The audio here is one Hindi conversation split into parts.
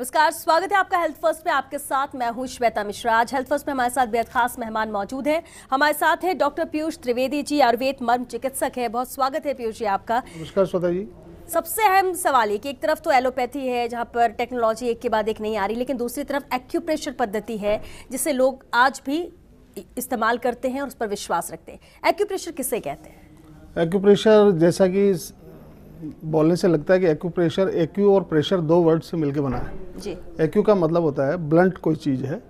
नमस्कार स्वागत है आपका हेल्थ फर्स्ट में आपके साथ मैं हूं श्वेता मिश्रा आज हेल्थ फर्स्ट में हमारे साथ बेहद खास मेहमान मौजूद हैं हमारे साथ हैं डॉक्टर पीयूष त्रिवेदी जी आयुर्वेद मर्म चिकित्सक है बहुत स्वागत है पीयूष जी आपका नमस्कार श्वेता जी सबसे अहम सवाल ये कि एक तरफ तो एलोपैथी है जहाँ पर टेक्नोलॉजी एक के बाद एक नहीं आ रही लेकिन दूसरी तरफ एक्यूप्रेशर पद्धति है जिसे लोग आज भी इस्तेमाल करते हैं और उस पर विश्वास रखते हैं एक्यूप्रेशर किसे कहते हैं एक्यूप्रेशर जैसा कि बोलने से लगता है कि एक्यू प्रेशर एक्यू और प्रेशर दो वर्ड से मिलकर बना है जी एक्यू का मतलब होता है ब्लंट कोई चीज़ है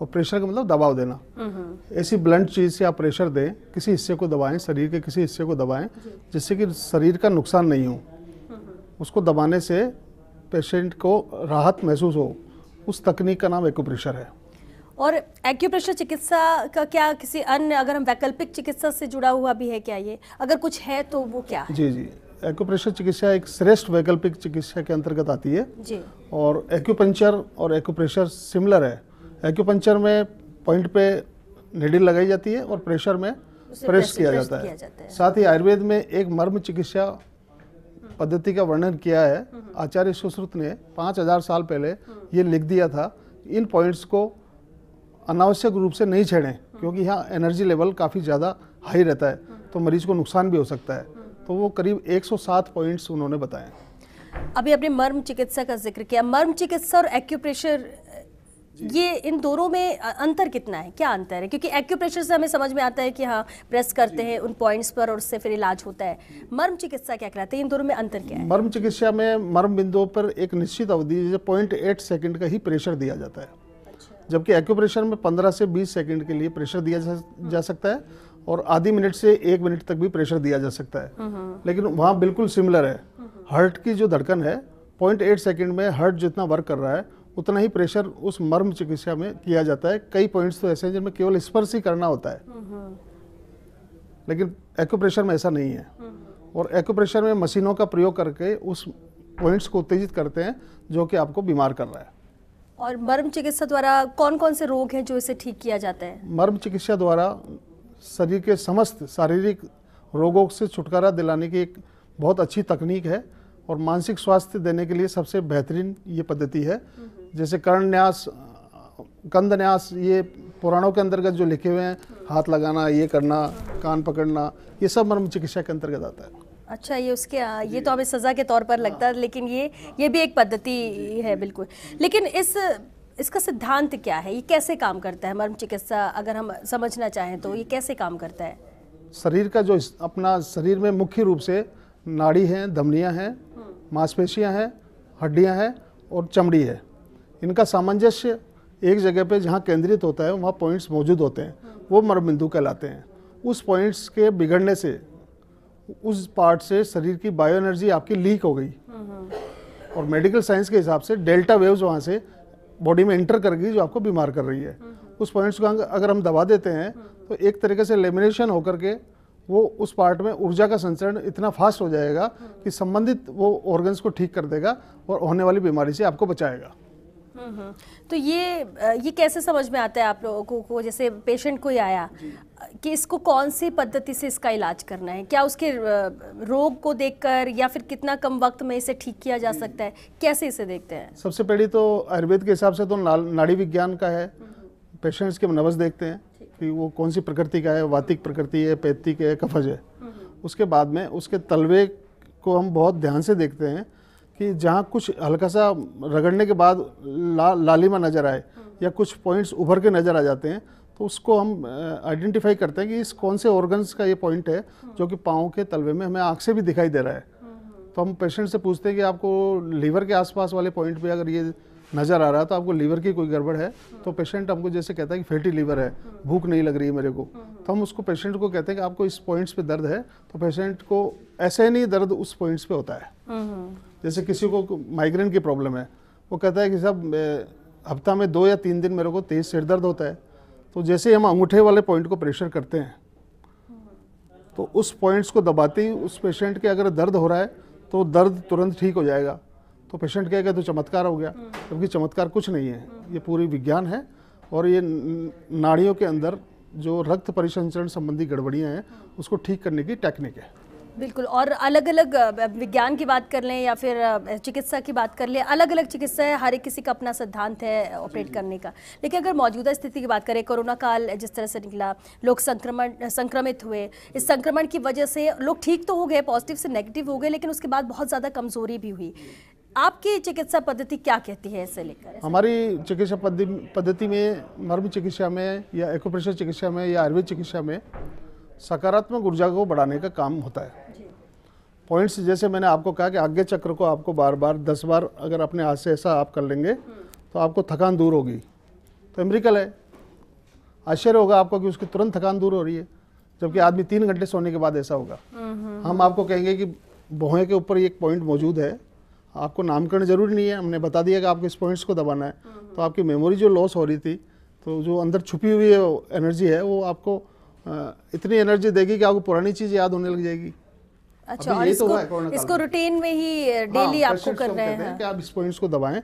और प्रेशर का मतलब दबाव देना हम्म। ऐसी ब्लंट चीज़ से आप प्रेशर दें किसी हिस्से को दबाएं शरीर के किसी हिस्से को दबाएं जिससे कि शरीर का नुकसान नहीं हो हम्म। उसको दबाने से पेशेंट को राहत महसूस हो उस तकनीक का नाम एक्यूप्रेशर है और एक्यूप्रेशर चिकित्सा का क्या किसी अन्य अगर हम वैकल्पिक चिकित्सा से जुड़ा हुआ भी है क्या ये अगर कुछ है तो वो क्या है जी जी एक्यूप्रेशर चिकित्सा एक श्रेष्ठ वैकल्पिक चिकित्सा के अंतर्गत आती है जी। और एक्यूपंचर और एक्यूप्रेशर सिमिलर है एक्यूपंचर में पॉइंट पे नेडिल लगाई जाती है और प्रेशर में प्रेस किया जाता है, है। साथ ही आयुर्वेद में एक मर्म चिकित्सा पद्धति का वर्णन किया है आचार्य सुश्रुत ने पाँच हजार साल पहले ये लिख दिया था इन पॉइंट्स को अनावश्यक रूप से नहीं छेड़ें क्योंकि यहाँ एनर्जी लेवल काफ़ी ज़्यादा हाई रहता है तो मरीज को नुकसान भी हो सकता है तो वो करीब 107 पॉइंट्स उन्होंने बताए अभी आपने मर्म चिकित्सा का जिक्र किया मर्म चिकित्सा और एक्यूप्रेशर ये इन दोनों में अंतर कितना है क्या अंतर है क्योंकि एक्यूप्रेशर से हमें समझ में आता है कि हाँ प्रेस करते हैं उन पॉइंट्स पर और उससे फिर इलाज होता है मर्म चिकित्सा क्या कहलाते हैं इन दोनों में अंतर क्या है मर्म चिकित्सा में मर्म बिंदुओं पर एक निश्चित अवधि जैसे पॉइंट एट का ही प्रेशर दिया जाता है अच्छा। जबकि एक्यूप्रेशर में पंद्रह से बीस सेकेंड के लिए प्रेशर दिया जा सकता है और आधी मिनट से एक मिनट तक भी प्रेशर दिया जा सकता है लेकिन वहाँ बिल्कुल सिमिलर है हर्ट की जो धड़कन है पॉइंट एट सेकेंड में हर्ट जितना वर्क कर रहा है उतना ही प्रेशर उस मर्म चिकित्सा में किया जाता है कई पॉइंट्स तो ऐसे हैं जिनमें केवल स्पर्श ही करना होता है लेकिन एक्यूप्रेशर में ऐसा नहीं है और एक्यूप्रेशर में मशीनों का प्रयोग करके उस पॉइंट्स को उत्तेजित करते हैं जो कि आपको बीमार कर रहा है और मर्म चिकित्सा द्वारा कौन कौन से रोग हैं जो इसे ठीक किया जाता है मर्म चिकित्सा द्वारा शरीर के समस्त शारीरिक रोगों से छुटकारा दिलाने की एक बहुत अच्छी तकनीक है और मानसिक स्वास्थ्य देने के लिए सबसे बेहतरीन ये पद्धति है जैसे कर्ण न्यास कंद न्यास ये पुराणों के अंतर्गत जो लिखे हुए हैं हाथ लगाना ये करना कान पकड़ना ये सब मर्म चिकित्सा के अंतर्गत आता है अच्छा ये उसके आ, ये तो हमें सज़ा के तौर पर लगता है लेकिन ये ये भी एक पद्धति है बिल्कुल लेकिन इस इसका सिद्धांत क्या है ये कैसे काम करता है मर्म चिकित्सा अगर हम समझना चाहें तो ये कैसे काम करता है शरीर का जो अपना शरीर में मुख्य रूप से नाड़ी है धमनियाँ हैं मांसपेशियाँ हैं हम्म। हड्डियाँ हैं और चमड़ी है इनका सामंजस्य एक जगह पे जहाँ केंद्रित होता है वहाँ पॉइंट्स मौजूद होते हैं हम्म। वो मर्म बिंदु कहलाते हैं उस पॉइंट्स के बिगड़ने से उस पार्ट से शरीर की बायो एनर्जी आपकी लीक हो गई हम्म, और मेडिकल साइंस के हिसाब से डेल्टा वेव्स वहाँ से बॉडी में एंटर कर गई जो आपको बीमार कर रही है उस पॉइंट्स को अगर हम दबा देते हैं तो एक तरीके से लेमिनेशन होकर के वो उस पार्ट में ऊर्जा का संचरण इतना फास्ट हो जाएगा कि संबंधित वो ऑर्गन्स को ठीक कर देगा और होने वाली बीमारी से आपको बचाएगा तो ये ये कैसे समझ में आता है आप लोगों को जैसे पेशेंट कोई आया कि इसको कौन सी पद्धति से इसका इलाज करना है क्या उसके रोग को देखकर या फिर कितना कम वक्त में इसे ठीक किया जा सकता है कैसे इसे देखते हैं सबसे पहले तो आयुर्वेद के हिसाब से तो नाड़ी विज्ञान का है पेशेंट्स हम्म। के नवज देखते हैं कि वो कौन सी प्रकृति का है वातिक प्रकृति है पैतिक है कफज है उसके बाद में उसके तलवे को हम बहुत ध्यान से देखते हैं कि जहाँ कुछ हल्का सा रगड़ने के बाद ला, लालिमा नज़र आए हाँ। या कुछ पॉइंट्स उभर के नज़र आ जाते हैं तो उसको हम आइडेंटिफाई करते हैं कि इस कौन से ऑर्गन्स का ये पॉइंट है हाँ। जो कि पाँव के तलवे में हमें आँख से भी दिखाई दे रहा है हाँ, तो हम पेशेंट से पूछते हैं कि आपको लीवर के आसपास वाले पॉइंट पर अगर ये नज़र आ रहा है तो आपको लीवर की कोई गड़बड़ है तो पेशेंट हमको जैसे कहता है कि फैटी लीवर है भूख नहीं लग रही है मेरे को तो हम उसको पेशेंट को कहते हैं कि आपको इस पॉइंट्स पे दर्द है तो पेशेंट को ऐसे नहीं दर्द उस पॉइंट्स पे होता है जैसे किसी को माइग्रेन की प्रॉब्लम है वो कहता है कि साहब हफ्ता में दो या तीन दिन मेरे को तेज सिर दर्द होता है तो जैसे ही हम अंगूठे वाले पॉइंट को प्रेशर करते हैं तो उस पॉइंट्स को दबाते ही उस पेशेंट के अगर दर्द हो रहा है तो दर्द तुरंत ठीक हो जाएगा तो पेशेंट कहेगा तो चमत्कार हो गया जबकि चमत्कार कुछ नहीं है ये पूरी विज्ञान है और ये नाड़ियों के अंदर जो रक्त परिसंचरण संबंधी गड़बड़ियाँ हैं उसको ठीक करने की टेक्निक है बिल्कुल और अलग अलग विज्ञान की बात कर लें या फिर चिकित्सा की बात कर लें अलग अलग चिकित्सा है हर एक किसी का अपना सिद्धांत है ऑपरेट करने का लेकिन अगर मौजूदा स्थिति की बात करें कोरोना काल जिस तरह से निकला लोग संक्रमण संक्रमित हुए इस संक्रमण की वजह से लोग ठीक तो हो गए पॉजिटिव से नेगेटिव हो गए लेकिन उसके बाद बहुत ज़्यादा कमज़ोरी भी हुई आपकी चिकित्सा पद्धति क्या कहती है इसे लेकर हमारी चिकित्सा पद्धति में मर्म चिकित्सा में या एक्यूप्रेशर चिकित्सा में या आयुर्वेद चिकित्सा में सकारात्मक ऊर्जा को बढ़ाने का काम होता है पॉइंट्स जैसे मैंने आपको कहा कि आज्ञा चक्र को आपको बार बार दस बार अगर अपने हाथ से ऐसा आप कर लेंगे तो आपको थकान दूर होगी तो एम्रिकल है आश्चर्य होगा आपको कि उसकी तुरंत थकान दूर हो रही है जबकि आदमी तीन घंटे सोने के बाद ऐसा होगा हम आपको कहेंगे कि भोहें के ऊपर एक पॉइंट मौजूद है आपको नामकरण जरूरी नहीं है हमने बता दिया कि आपको इस पॉइंट्स को दबाना है तो आपकी मेमोरी जो लॉस हो रही थी तो जो अंदर छुपी हुई एनर्जी है वो आपको इतनी एनर्जी देगी कि आपको पुरानी चीज़ याद होने लग जाएगी अच्छा और इसको, तो इसको रूटीन में ही डेली हाँ, uh, आपको कर रहे हैं कि आप इस पॉइंट्स को दबाएं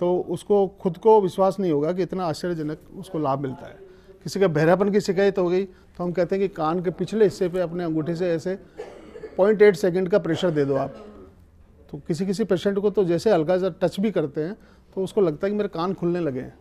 तो उसको खुद को विश्वास नहीं होगा कि इतना आश्चर्यजनक उसको लाभ मिलता है किसी का बहरापन की शिकायत हो गई तो हम कहते हैं कि कान के पिछले हिस्से पे अपने अंगूठे से ऐसे पॉइंट एट सेकेंड का प्रेशर दे दो आप तो किसी किसी पेशेंट को तो जैसे हल्का सा टच भी करते हैं तो उसको लगता है कि मेरे कान खुलने लगे हैं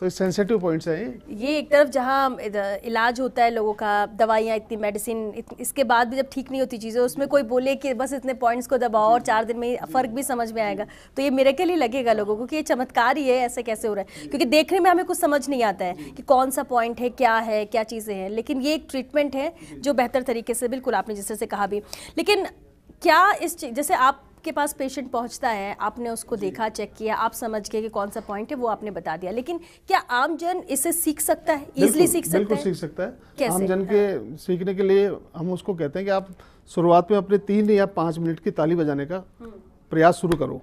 तो सेंसिटिव पॉइंट्स हैं ये एक तरफ जहाँ इलाज होता है लोगों का दवाइयाँ इतनी मेडिसिन इसके बाद भी जब ठीक नहीं होती चीज़ें उसमें कोई बोले कि बस इतने पॉइंट्स को दबाओ और चार दिन में फ़र्क भी समझ में आएगा तो ये मेरे के लिए लगेगा लोगों को कि ये चमत्कार ही है ऐसे कैसे हो रहा है क्योंकि देखने में हमें कुछ समझ नहीं आता है कि कौन सा पॉइंट है क्या है क्या चीज़ें हैं लेकिन ये एक ट्रीटमेंट है जो बेहतर तरीके से बिल्कुल आपने जिस तरह से कहा भी लेकिन क्या इस जैसे आप आपके पास पेशेंट पहुंचता है आपने उसको देखा चेक किया आप समझ गए कि कौन सा पॉइंट है वो आपने बता दिया लेकिन क्या आम जन इसे सीख सकता है इजिली सीख सकता है सीख सकता है कैसे? आम जन हाँ। के सीखने के लिए हम उसको कहते हैं कि आप शुरुआत में अपने तीन या पाँच मिनट की ताली बजाने का हम्म। प्रयास शुरू करो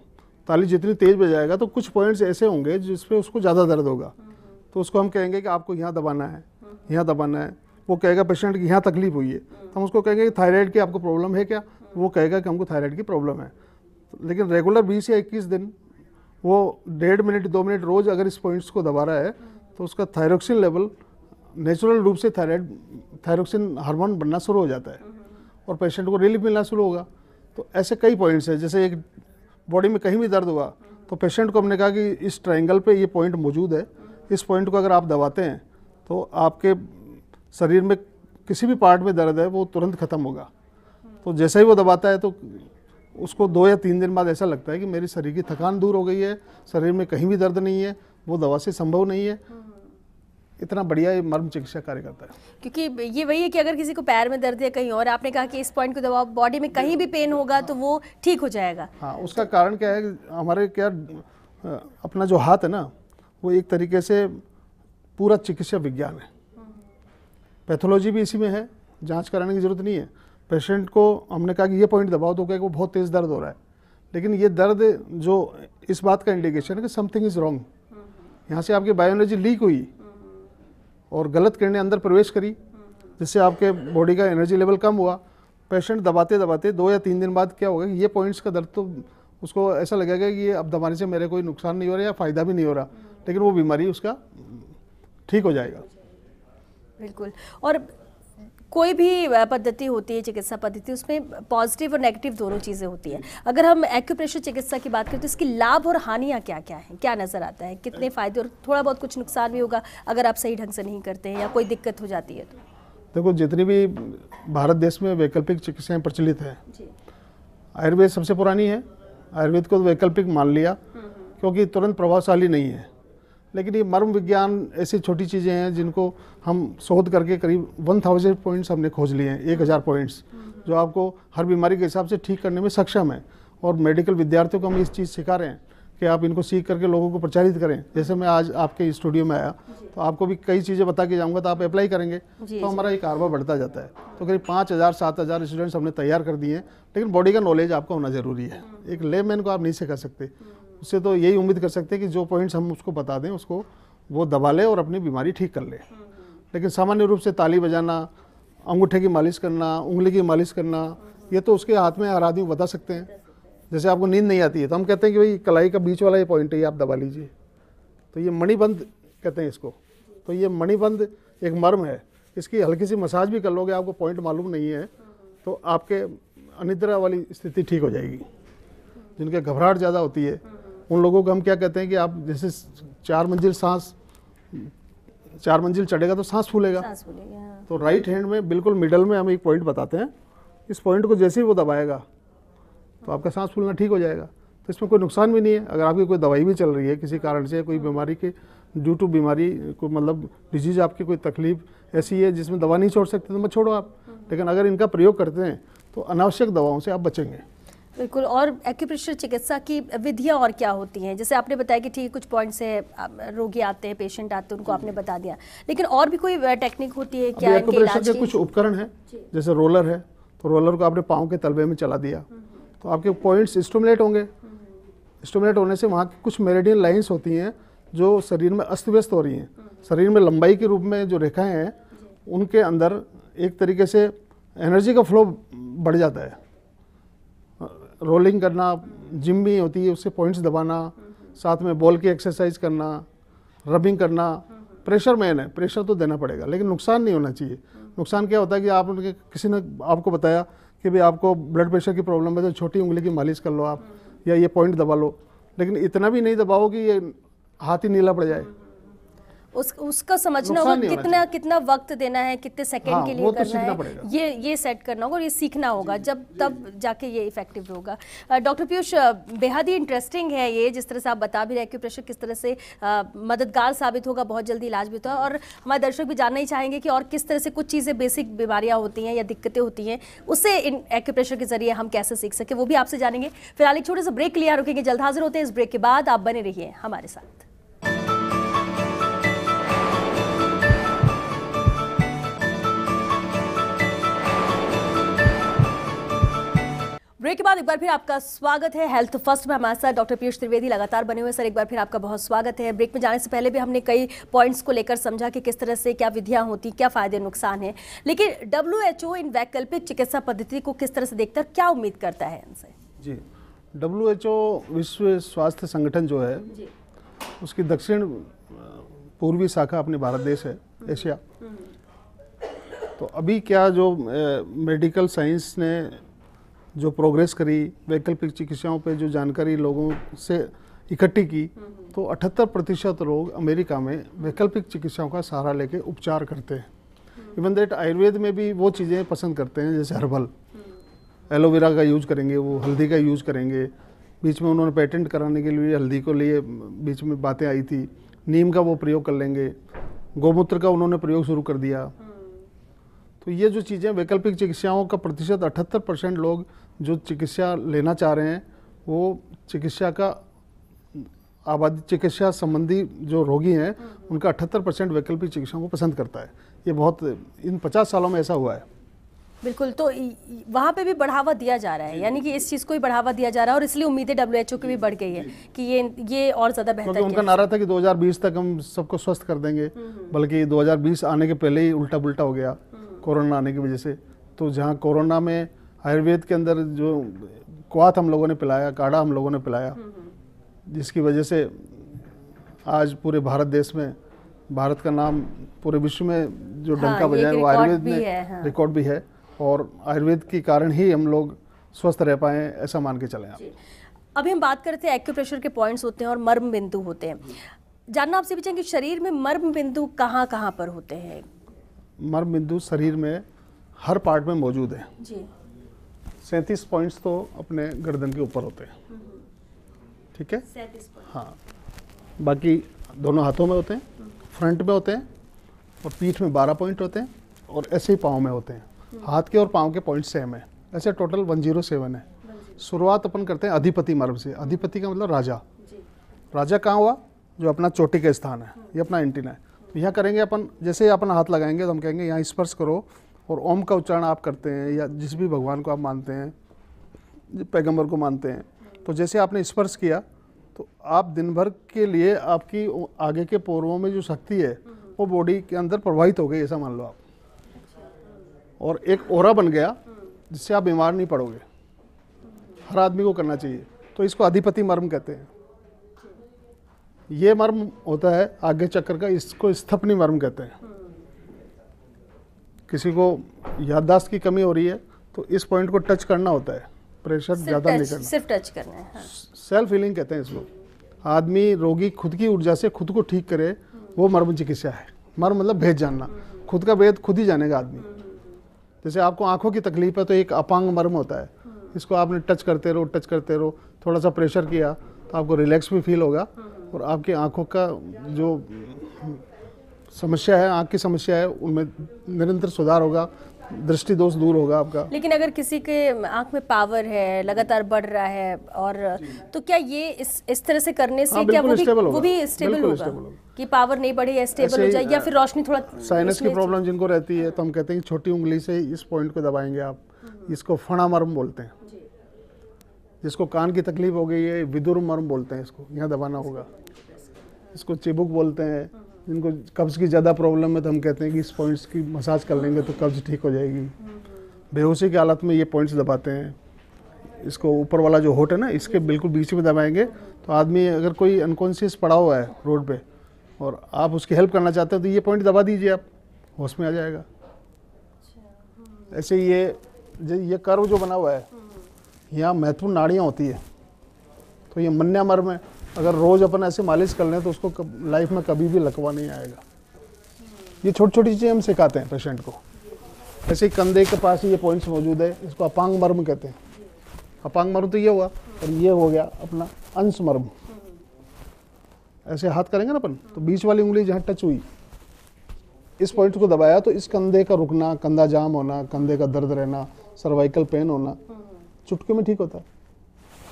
ताली जितनी तेज बजाएगा तो कुछ पॉइंट्स ऐसे होंगे जिसपे उसको ज़्यादा दर्द होगा हम्म। तो उसको हम कहेंगे कि आपको यहाँ दबाना है हम्म। यहाँ दबाना है वो कहेगा पेशेंट की यहाँ तकलीफ हुई है तो हम उसको कहेंगे कि थायराइड की आपको प्रॉब्लम है क्या वो कहेगा कि हमको थायराइड की प्रॉब्लम है लेकिन रेगुलर बीस या इक्कीस दिन वो डेढ़ मिनट दो मिनट रोज़ अगर इस पॉइंट्स को दबा रहा है तो उसका थायरोक्सिन लेवल नेचुरल रूप से थायराइड थायरोक्सिन हार्मोन बनना शुरू हो जाता है और पेशेंट को रिलीफ मिलना शुरू होगा तो ऐसे कई पॉइंट्स हैं जैसे एक बॉडी में कहीं भी दर्द हुआ तो पेशेंट को हमने कहा कि इस ट्राइंगल पर ये पॉइंट मौजूद है इस पॉइंट को अगर आप दबाते हैं तो आपके शरीर में किसी भी पार्ट में दर्द है वो तुरंत ख़त्म होगा तो जैसे ही वो दबाता है तो उसको दो या तीन दिन बाद ऐसा लगता है कि मेरे शरीर की थकान दूर हो गई है शरीर में कहीं भी दर्द नहीं है वो दवा से संभव नहीं है इतना बढ़िया ये मर्म चिकित्सा कार्य करता है क्योंकि ये वही है कि अगर किसी को पैर में दर्द है कहीं और आपने कहा कि इस पॉइंट को दबाओ बॉडी में कहीं भी पेन होगा तो हाँ, तो वो ठीक हो जाएगा हाँ उसका कारण क्या है हमारे क्या अपना जो हाथ है ना वो एक तरीके से पूरा चिकित्सा विज्ञान है हम्म। पैथोलॉजी भी इसी में है जाँच कराने की जरूरत नहीं है पेशेंट को हमने कहा कि ये पॉइंट दबाओ तो क्या वो बहुत तेज़ दर्द हो रहा है लेकिन ये दर्द जो इस बात का इंडिकेशन है कि समथिंग इज़ रॉन्ग यहाँ से आपकी बायोलॉजी लीक हुई हम्म। और गलत किरणें अंदर प्रवेश करी हम्म। जिससे आपके बॉडी का एनर्जी लेवल कम हुआ पेशेंट दबाते दबाते दो या तीन दिन बाद क्या होगा कि ये पॉइंट्स का दर्द तो उसको ऐसा लगेगा कि ये अब दबाने से मेरे कोई नुकसान नहीं हो रहा या फ़ायदा भी नहीं हो रहा हम्म। लेकिन वो बीमारी उसका ठीक हो जाएगा बिल्कुल और कोई भी पद्धति होती है चिकित्सा पद्धति उसमें पॉजिटिव और नेगेटिव दोनों चीज़ें होती हैं अगर हम एक्यूप्रेशर चिकित्सा की बात करें तो इसकी लाभ और हानियाँ क्या क्या हैं क्या नज़र आता है कितने फ़ायदे और थोड़ा बहुत कुछ नुकसान भी होगा अगर आप सही ढंग से नहीं करते हैं या कोई दिक्कत हो जाती है तो देखो जितनी भी भारत देश में वैकल्पिक चिकित्साएँ प्रचलित हैं आयुर्वेद सबसे पुरानी है आयुर्वेद को तो वैकल्पिक मान लिया हम्म, हम्म। क्योंकि तुरंत प्रभावशाली नहीं है लेकिन ये मर्म विज्ञान ऐसी छोटी चीज़ें हैं जिनको हम शोध करके करीब 1000 पॉइंट्स हमने खोज लिए हैं एक हज़ार पॉइंट्स जो आपको हर बीमारी के हिसाब से ठीक करने में सक्षम है और मेडिकल विद्यार्थियों को हम इस चीज़ सिखा रहे हैं कि आप इनको सीख करके लोगों को प्रचारित करें जैसे मैं आज आपके स्टूडियो में आया तो आपको भी कई चीज़ें बता के जाऊंगा तो आप अप्लाई करेंगे तो हमारा ये कारोबार बढ़ता जाता है तो करीब पाँच हज़ार सात हज़ार स्टूडेंट्स हमने तैयार कर दिए हैं लेकिन बॉडी का नॉलेज आपका होना ज़रूरी है हम्म। एक ले को आप नहीं सिखा सकते उससे तो यही उम्मीद कर सकते हैं कि जो पॉइंट्स हम उसको बता दें उसको वो दबा ले और अपनी बीमारी ठीक कर ले हम्म, हम्म। लेकिन सामान्य रूप से ताली बजाना अंगूठे की मालिश करना उंगली की मालिश करना ये तो उसके हाथ में हर आदमी बता सकते हैं जैसे आपको नींद नहीं आती है तो हम कहते हैं कि भाई कलाई का बीच वाला ये पॉइंट है ये आप दबा लीजिए तो ये मणिबंध कहते हैं इसको तो ये मणिबंध एक मर्म है इसकी हल्की सी मसाज भी कर लोगे आपको पॉइंट मालूम नहीं है तो आपके अनिद्रा वाली स्थिति ठीक हो जाएगी जिनके घबराहट ज़्यादा होती है हम्म। उन लोगों को हम क्या कहते हैं कि आप जैसे चार मंजिल सांस चार मंजिल चढ़ेगा तो सांस फूलेगा हाँ। तो राइट हैंड में बिल्कुल मिडल में हम एक पॉइंट बताते हैं इस पॉइंट को जैसे ही वो दबाएगा तो आपका सांस फूलना ठीक हो जाएगा तो इसमें कोई नुकसान भी नहीं है अगर आपकी कोई दवाई भी चल रही है किसी कारण से कोई बीमारी के ड्यू टू बीमारी को मतलब डिजीज़ आपकी कोई तकलीफ ऐसी है जिसमें दवा नहीं छोड़ सकते तो मत छोड़ो आप लेकिन अगर इनका प्रयोग करते हैं तो अनावश्यक दवाओं से आप बचेंगे बिल्कुल और एक्यूप्रेशर चिकित्सा की विधियाँ और क्या होती हैं जैसे आपने बताया कि ठीक है कुछ पॉइंट्स हैं रोगी आते हैं पेशेंट आते हैं उनको आपने बता दिया लेकिन और भी कोई टेक्निक होती है क्या एक्यूप्रेशर के कुछ उपकरण है जैसे रोलर है तो रोलर को आपने पाँव के तलबे में चला दिया हम्म। तो आपके पॉइंट्स स्टोमलेट होंगे स्टोमलेट हम्म। होने से वहाँ की कुछ मेरेडियन लाइन्स होती हैं जो शरीर में अस्त व्यस्त हो रही हैं हम्म। शरीर में लंबाई के रूप में जो रेखाएँ हैं उनके अंदर एक तरीके से एनर्जी का फ्लो बढ़ जाता है रोलिंग करना जिम भी होती है उससे पॉइंट्स दबाना साथ में बॉल की एक्सरसाइज करना रबिंग करना प्रेशर मैन है प्रेशर तो देना पड़ेगा लेकिन नुकसान नहीं होना चाहिए नुकसान क्या होता है कि आप उनके किसी ने आपको बताया कि भाई आपको ब्लड प्रेशर की प्रॉब्लम है तो छोटी उंगली की मालिश कर लो आप या ये पॉइंट दबा लो लेकिन इतना भी नहीं दबाओ कि ये हाथ ही नीला पड़ जाए उस उसका समझना होगा कितना कितना वक्त देना है कितने सेकंड हाँ, के लिए तो करना है ये ये सेट करना होगा और ये सीखना होगा जब तब जाके ये इफेक्टिव होगा डॉक्टर पीयूष बेहद ही इंटरेस्टिंग है ये जिस तरह से आप बता भी रहे कि प्रेशर किस तरह से मददगार साबित होगा बहुत जल्दी इलाज भी होता है और हमारे दर्शक भी जानना ही चाहेंगे कि और किस तरह से कुछ चीज़ें बेसिक बीमारियाँ होती हैं या दिक्कतें होती हैं उससे इन एक्यूप्रेशर के जरिए हम कैसे सीख सके वो भी आपसे जानेंगे फिलहाल एक छोटे से ब्रेक लिया रुकेंगे जल्द हाजिर होते हैं इस ब्रेक के बाद आप बने रहिए हमारे साथ ब्रेक के बाद एक बार फिर आपका स्वागत है हेल्थ फर्स्ट में हमारे साथ डॉक्टर पीयूष त्रिवेदी लगातार बने हुए सर एक बार फिर आपका बहुत स्वागत है ब्रेक में जाने से पहले भी हमने कई पॉइंट्स को लेकर समझा कि किस तरह से क्या विधियां होती क्या फायदे नुकसान है लेकिन डब्ल्यू इन वैकल्पिक चिकित्सा पद्धति को किस तरह से देखता है क्या उम्मीद करता है इनसे जी डब्ल्यू विश्व स्वास्थ्य संगठन जो है उसकी दक्षिण पूर्वी शाखा अपने भारत देश है हम्म। एशिया हम्म। तो अभी क्या जो मेडिकल साइंस ने जो प्रोग्रेस करी वैकल्पिक चिकित्साओं पे जो जानकारी लोगों से इकट्ठी की तो अठहत्तर प्रतिशत लोग अमेरिका में वैकल्पिक चिकित्साओं का सहारा लेके उपचार करते हैं इवन दैट आयुर्वेद में भी वो चीज़ें पसंद करते हैं जैसे हर्बल एलोवेरा का यूज़ करेंगे वो हल्दी का यूज़ करेंगे बीच में उन्होंने पेटेंट कराने के लिए हल्दी को लिए बीच में बातें आई थी नीम का वो प्रयोग कर लेंगे गोमूत्र का उन्होंने प्रयोग शुरू कर दिया हम्म। तो ये जो चीज़ें वैकल्पिक चिकित्साओं का प्रतिशत अठहत्तर परसेंट लोग जो चिकित्सा लेना चाह रहे हैं वो चिकित्सा का आबादी चिकित्सा संबंधी जो रोगी हैं हम्म। उनका अठहत्तर परसेंट वैकल्पिक चिकित्सा को पसंद करता है ये बहुत इन पचास सालों में ऐसा हुआ है बिल्कुल तो वहाँ पे भी बढ़ावा दिया जा रहा है यानी कि इस चीज़ को ही बढ़ावा दिया जा रहा है और इसलिए उम्मीदें डब्ल्यू एच ओ की भी बढ़ गई है कि ये ये और ज़्यादा बेहतर उनका नारा था कि 2020 तक हम सबको स्वस्थ कर देंगे हम्म। बल्कि 2020 आने के पहले ही उल्टा पुल्टा हो गया हम्म। कोरोना आने की वजह से तो जहाँ कोरोना में आयुर्वेद के अंदर जो क्वात हम लोगों ने पिलाया काढ़ा हम लोगों ने पिलाया हम्म, हम्म। जिसकी वजह से आज पूरे भारत देश में भारत का नाम पूरे विश्व में जो हाँ, डंका हाँ, बजाए वो आयुर्वेद में हाँ। रिकॉर्ड भी है और आयुर्वेद के कारण ही हम लोग स्वस्थ रह पाए ऐसा मान के चले आप अभी हम बात करते हैं एक्यूप्रेशर के पॉइंट्स होते हैं और मर्म बिंदु होते हैं जानना आपसे पूछें कि शरीर में मर्म बिंदु कहाँ कहाँ पर होते हैं मर्म बिंदु शरीर में हर पार्ट में मौजूद है जी सैंतीस पॉइंट्स तो अपने गर्दन के ऊपर होते हैं हम्म, हम्म। ठीक है हाँ बाकी दोनों हाथों में होते हैं हम्म। फ्रंट में होते हैं और पीठ में बारह पॉइंट होते हैं और ऐसे ही पाँव में होते हैं हाथ के और पाँव के पॉइंट सेम है ऐसे टोटल वन जीरो सेवन है शुरुआत अपन करते हैं अधिपति मार्ग से अधिपति का मतलब राजा राजा कहाँ हुआ जो अपना चोटी का स्थान है ये अपना एंटीना है तो यहाँ करेंगे अपन जैसे ही अपन हाथ लगाएंगे तो हम कहेंगे यहाँ स्पर्श करो और ओम का उच्चारण आप करते हैं या जिस भी भगवान को आप मानते हैं पैगंबर को मानते हैं तो जैसे आपने स्पर्श किया तो आप दिन भर के लिए आपकी आगे के पौरवों में जो शक्ति है वो बॉडी के अंदर प्रभावित हो गई ऐसा मान लो आप और एक और बन गया जिससे आप बीमार नहीं पड़ोगे हर आदमी को करना चाहिए तो इसको अधिपति मर्म कहते हैं ये मर्म होता है आगे चक्कर का इसको स्थपनी मर्म कहते हैं किसी को याददाश्त की कमी हो रही है तो इस पॉइंट को टच करना होता है प्रेशर ज़्यादा नहीं करना सिर्फ टच करना है सेल्फ हाँ। हीलिंग कहते हैं इसको आदमी रोगी खुद की ऊर्जा से खुद को ठीक करे वो मर्म चिकित्सा है मर्म मतलब भेद जानना खुद का भेद खुद ही जानेगा आदमी जैसे आपको आंखों की तकलीफ है तो एक अपांग मर्म होता है इसको आपने टच करते रहो टच करते रहो थोड़ा सा प्रेशर किया तो आपको रिलैक्स भी फील होगा और आपकी आंखों का जो समस्या है आँख की समस्या है उनमें निरंतर सुधार होगा दृष्टि दोष दूर होगा आपका लेकिन अगर किसी के आंख में पावर है लगातार बढ़ रहा है और तो क्या ये इस इस तरह से करने से हाँ, क्या वो भी वो भी स्टेबल होगा हो कि पावर नहीं बढ़े या स्टेबल हो जाए या फिर रोशनी थोड़ा साइनस की प्रॉब्लम जिनको रहती है तो हम कहते हैं छोटी उंगली से इस पॉइंट को दबाएंगे आप इसको फणा फणामर्म बोलते हैं जिसको कान की तकलीफ हो गई है विदुर मर्म बोलते हैं इसको यहाँ दबाना होगा इसको चिबुक बोलते हैं जिनको कब्ज़ की ज़्यादा प्रॉब्लम है तो हम कहते हैं कि इस पॉइंट्स की मसाज कर लेंगे तो कब्ज़ ठीक हो जाएगी बेहोशी की हालत में ये पॉइंट्स दबाते हैं इसको ऊपर वाला जो होट है ना इसके बिल्कुल बीच में दबाएंगे तो आदमी अगर कोई अनकॉन्शियस पड़ा हुआ है रोड पे और आप उसकी हेल्प करना चाहते हो तो ये पॉइंट दबा दीजिए आप होश में आ जाएगा ऐसे ये ये कर्व जो बना हुआ है यहाँ महत्वपूर्ण नाड़ियाँ होती है तो ये मन्या मर्म है अगर रोज़ अपन ऐसे मालिश कर लें तो उसको लाइफ में कभी भी लकवा नहीं आएगा ये छोटी छोटी चीज़ें हम सिखाते हैं पेशेंट को ऐसे कंधे के पास ही ये पॉइंट्स मौजूद है इसको अपांग मर्म कहते हैं अपांग मर्म तो ये हुआ और ये हो गया अपना अंश मर्म ऐसे हाथ करेंगे ना अपन तो बीच वाली उंगली जहाँ टच हुई इस पॉइंट को दबाया तो इस कंधे का रुकना कंधा जाम होना कंधे का दर्द रहना सर्वाइकल पेन होना चुटके में ठीक होता है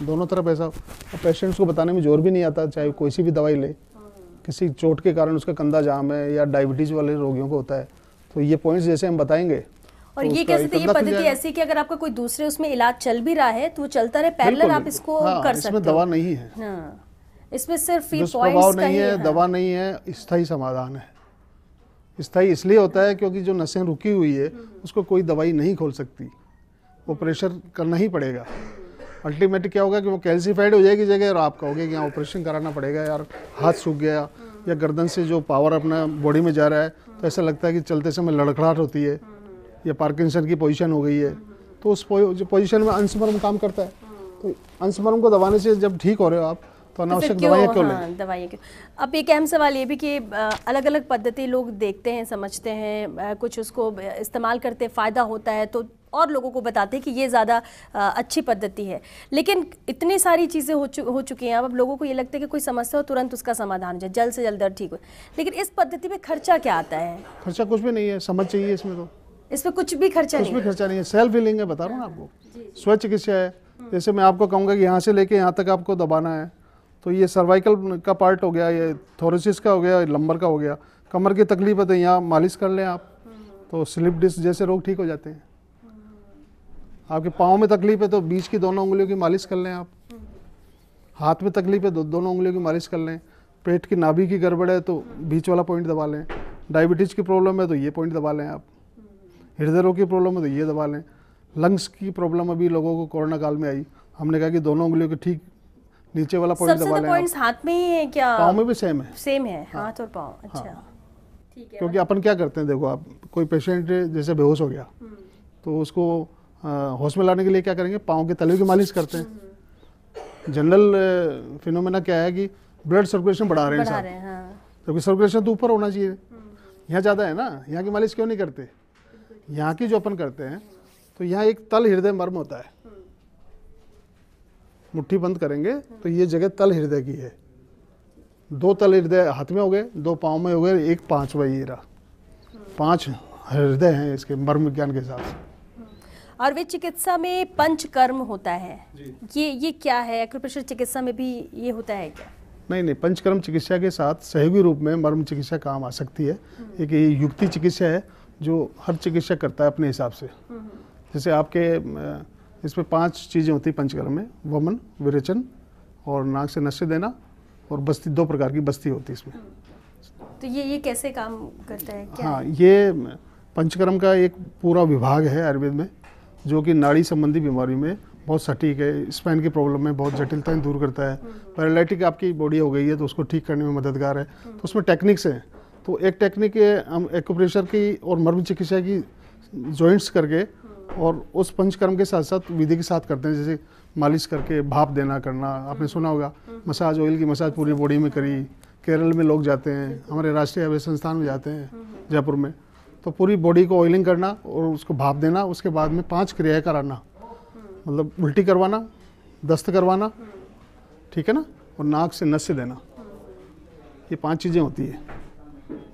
दोनों तरफ ऐसा और पेशेंट्स को बताने में जोर भी नहीं आता चाहे कोई सी भी दवाई ले किसी चोट के कारण उसका कंधा जाम है या डायबिटीज वाले रोगियों को होता है तो ये पॉइंट्स जैसे हम बताएंगे और तो ये कैसे तो ये पद्धति ऐसी कि अगर आपका कोई दूसरे उसमें इलाज चल भी रहा है तो वो चलता रहे पैरेलल आप इसको हाँ, कर सकते हैं दवा नहीं है हाँ, इसमें सिर्फ प्रभाव नहीं है दवा नहीं है स्थायी समाधान है स्थायी इसलिए होता है क्योंकि जो नसें रुकी हुई है हम्म। उसको कोई दवाई नहीं खोल सकती वो प्रेशर करना ही पड़ेगा अल्टीमेटली क्या होगा कि वो कैल्सीफाइड हो जाएगी जगह और आप कहोगे कि यहाँ ऑपरेशन कराना पड़ेगा यार हाथ सूख गया या गर्दन से जो पावर अपना बॉडी में जा रहा है तो ऐसा लगता है कि चलते समय लड़खड़ाहट होती है या पार्किंसन की पोजिशन हो गई है तो उस पोजिशन में अंशमर्म काम करता है तो अंशमर्म को दबाने से जब ठीक हो रहे हो आप तो, तो अनावश्यक दवाइयाँ क्यों हाँ, लें दवाइयाँ क्यों अब एक अहम सवाल ये भी कि अलग अलग पद्धति लोग देखते हैं समझते हैं कुछ उसको इस्तेमाल करते फ़ायदा होता है तो और लोगों को बताते हैं कि ये ज़्यादा अच्छी पद्धति है लेकिन इतनी सारी चीज़ें हो चु, हो चुकी हैं अब लोगों को ये लगता है कि कोई समस्या हो तुरंत उसका समाधान हो जाए जल्द से जल्द दर्द ठीक हो लेकिन इस पद्धति में खर्चा क्या आता है खर्चा कुछ भी नहीं है समझ चाहिए इसमें तो इसमें कुछ भी खर्चा कुछ भी खर्चा नहीं है सेल्फ हीलिंग है बता रहा हूँ आपको स्वच्छ चिकित्सा है जैसे मैं आपको कहूँगा कि यहाँ से लेके यहाँ तक आपको दबाना है तो ये सर्वाइकल का पार्ट हो गया ये थोरेसिस का हो गया लंबर का हो गया कमर की तकलीफ है तो यहाँ मालिश कर लें आप तो स्लिप डिस्क जैसे रोग ठीक हो जाते हैं आपके पाँव में तकलीफ है तो बीच की दोनों उंगलियों की मालिश कर लें आप हाथ में तकलीफ है तो दोनों उंगलियों की मालिश कर लें पेट की नाभि की गड़बड़ है तो बीच वाला पॉइंट दबा लें डायबिटीज़ की प्रॉब्लम है तो ये पॉइंट दबा लें आप हृदय रोग की प्रॉब्लम है तो ये दबा लें लंग्स की प्रॉब्लम अभी लोगों को कोरोना काल में आई हमने कहा कि दोनों उंगलियों के ठीक नीचे वाला पॉइंट दबा तो लें पॉइंट्स हाथ में ही है क्या पाँव में भी सेम है सेम है हाँ। हाथ और पाँव हाँ। अच्छा ठीक है क्योंकि अपन क्या करते हैं देखो आप कोई पेशेंट जैसे बेहोश हो गया हम्म। तो उसको होश में लाने के लिए क्या करेंगे पाँव के तले की मालिश करते हैं जनरल फिनोमेना क्या है कि ब्लड सर्कुलेशन बढ़ा रहे हैं हाँ। जबकि सर्कुलेशन तो ऊपर होना चाहिए यहाँ ज़्यादा है ना यहाँ की मालिश क्यों नहीं करते यहाँ की जो अपन करते हैं तो यहाँ एक तल हृदय मर्म होता है मुट्ठी बंद करेंगे तो ये जगह तल हृदय की है दो तल हृदय हाथ में हो गए दो पाँव में हो गए एक पाँचवा ये रहा पाँच हृदय हैं इसके मर्म विज्ञान के हिसाब से आयुर्वेद चिकित्सा में पंचकर्म होता है ये ये क्या है एक्यूप्रेशर चिकित्सा में भी ये होता है क्या नहीं नहीं पंचकर्म चिकित्सा के साथ सहयोगी रूप में मर्म चिकित्सा काम आ सकती है हम्म। एक ये युक्ति चिकित्सा है जो हर चिकित्सा करता है अपने हिसाब से हम्म, हम्म। जैसे आपके इसमें पांच चीज़ें होती हैं पंचकर्म में वमन विरेचन और नाक से नशे देना और बस्ती दो प्रकार की बस्ती होती है इसमें तो ये ये कैसे काम करता है क्या हाँ ये पंचकर्म का एक पूरा विभाग है आयुर्वेद में जो कि नाड़ी संबंधी बीमारी में बहुत सटीक है स्पाइन की प्रॉब्लम में बहुत जटिलताएं दूर करता है पैरालिटिक आपकी बॉडी हो गई है तो उसको ठीक करने में मददगार है तो उसमें टेक्निक्स हैं तो एक टेक्निक हम एक्यूप्रेशर की और मर्म चिकित्सा की जॉइंट्स करके और उस पंचकर्म के साथ साथ विधि के साथ करते हैं जैसे मालिश करके भाप देना करना आपने सुना होगा मसाज ऑयल की मसाज पूरी बॉडी में करी केरल में लोग जाते हैं हमारे राष्ट्रीय आयुर्वेद संस्थान में जाते हैं जयपुर में तो पूरी बॉडी को ऑयलिंग करना और उसको भाप देना उसके बाद में पांच क्रियाएं कराना मतलब उल्टी करवाना दस्त करवाना ठीक है ना और नाक से नस्य देना ये पांच चीज़ें होती है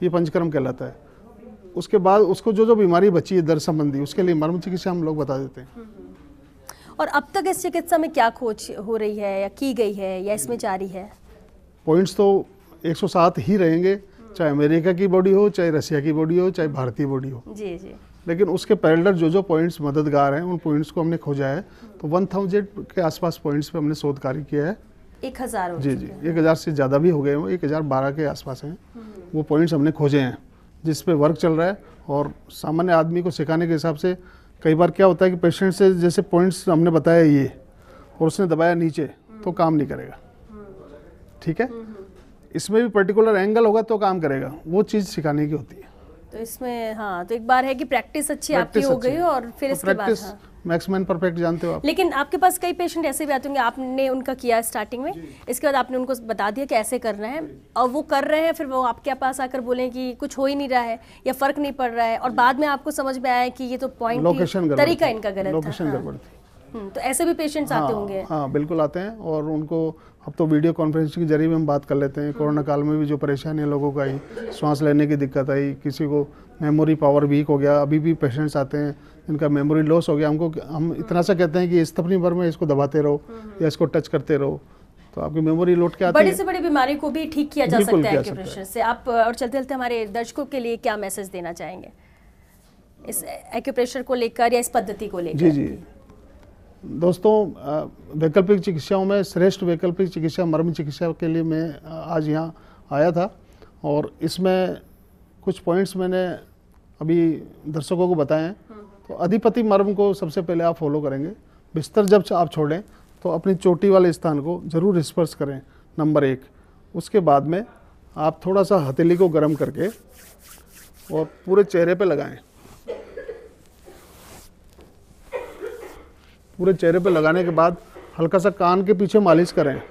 ये पंचकर्म कहलाता है उसके बाद उसको जो जो बीमारी बची है दर्द संबंधी उसके लिए मर्म चिकित्सा हम लोग बता देते हैं और अब तक इस चिकित्सा में क्या खोज हो रही है या की गई है या इसमें जारी है पॉइंट्स तो 107 ही रहेंगे चाहे अमेरिका की बॉडी हो चाहे रसिया की बॉडी हो चाहे भारतीय बॉडी हो जी जी लेकिन उसके पैरेलर जो जो पॉइंट्स मददगार हैं उन पॉइंट्स को हमने खोजा है तो वन थाउजेंड के आसपास पॉइंट्स पे हमने शोध कार्य किया है एक हज़ार जी जी एक हज़ार से ज़्यादा भी हो गए हैं एक हज़ार बारह के आसपास हैं हम्म। वो पॉइंट्स हमने खोजे हैं जिस वर्क चल रहा है और सामान्य आदमी को सिखाने के हिसाब से कई बार क्या होता है कि पेशेंट से जैसे पॉइंट्स हमने बताया ये और उसने दबाया नीचे तो हम्म। काम नहीं करेगा हम्म। ठीक है इसमें भी पर्टिकुलर एंगल होगा तो काम करेगा वो चीज़ सिखाने की होती है तो इसमें हाँ तो एक बार है कि प्रैक्टिस अच्छी आपकी हो गई और फिर तो इसके बाद मैक्सिमम हाँ। परफेक्ट जानते हो आप लेकिन आपके पास कई पेशेंट ऐसे भी आते होंगे आपने उनका किया स्टार्टिंग में इसके बाद आपने उनको बता दिया कि ऐसे करना है और वो कर रहे हैं फिर वो आपके पास आकर बोले कि कुछ हो ही नहीं रहा है या फर्क नहीं पड़ रहा है और बाद में आपको समझ में आया कि ये तो पॉइंट तरीका इनका गलत लोकेशन हाँ। गड़बड़ थी हम्म, तो ऐसे भी पेशेंट्स हाँ, आते होंगे हाँ बिल्कुल आते हैं और उनको अब तो वीडियो कॉन्फ्रेंसिंग के जरिए भी हम बात कर लेते हैं हम्म। कोरोना काल में भी जो परेशानी लोगों का आई सांस लेने की दिक्कत आई किसी को मेमोरी पावर वीक हो गया अभी भी पेशेंट्स आते हैं इनका मेमोरी लॉस हो गया हमको हम इतना सा कहते हैं कि इस तपनी भर में इसको दबाते रहो हम्म। या इसको टच करते रहो तो आपकी मेमोरी लौट के आती से बड़ी बीमारी को भी ठीक किया जा सकता है एक्यूप्रेशर से आप और चलते चलते हमारे दर्शकों के लिए क्या मैसेज देना चाहेंगे इस एक्यूप्रेशर को लेकर या इस पद्धति को लेकर जी जी दोस्तों वैकल्पिक चिकित्साओं में श्रेष्ठ वैकल्पिक चिकित्सा मर्म चिकित्सा के लिए मैं आज यहाँ आया था और इसमें कुछ पॉइंट्स मैंने अभी दर्शकों को बताए हैं हाँ। तो अधिपति मर्म को सबसे पहले आप फॉलो करेंगे बिस्तर जब आप छोड़ें तो अपनी चोटी वाले स्थान को ज़रूर स्पर्श करें नंबर एक उसके बाद में आप थोड़ा सा हथेली को गर्म करके और पूरे चेहरे पर लगाएँ पूरे चेहरे पे लगाने के बाद हल्का सा कान के पीछे मालिश करें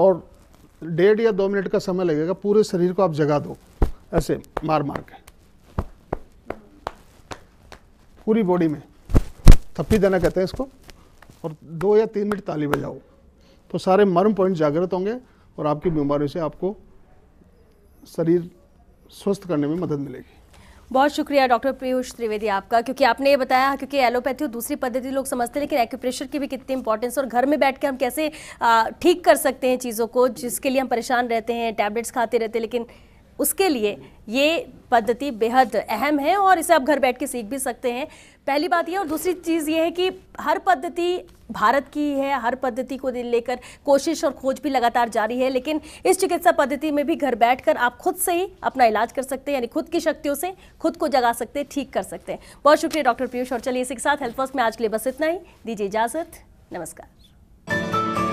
और डेढ़ या दो मिनट का समय लगेगा पूरे शरीर को आप जगा दो ऐसे मार मार के पूरी बॉडी में थप्पी देना कहते हैं इसको और दो या तीन मिनट ताली बजाओ तो सारे मर्म पॉइंट जागृत होंगे और आपकी बीमारी से आपको शरीर स्वस्थ करने में मदद मिलेगी बहुत शुक्रिया डॉक्टर पीयूष त्रिवेदी आपका क्योंकि आपने ये बताया क्योंकि एलोपैथी और दूसरी पद्धति लोग समझते हैं लेकिन एक्यूप्रेशर की भी कितनी इंपॉर्टेंस और घर में बैठ कर हम कैसे ठीक कर सकते हैं चीज़ों को जिसके लिए हम परेशान रहते हैं टैबलेट्स खाते रहते हैं लेकिन उसके लिए ये पद्धति बेहद अहम है और इसे आप घर बैठ के सीख भी सकते हैं पहली बात यह और दूसरी चीज़ ये है कि हर पद्धति भारत की है हर पद्धति को लेकर कोशिश और खोज भी लगातार जारी है लेकिन इस चिकित्सा पद्धति में भी घर बैठकर आप खुद से ही अपना इलाज कर सकते हैं यानी खुद की शक्तियों से खुद को जगा सकते हैं ठीक कर सकते हैं बहुत शुक्रिया डॉक्टर पीयूष और चलिए इसी के साथ हेल्थ फर्स्ट में आज के लिए बस इतना ही दीजिए इजाज़त नमस्कार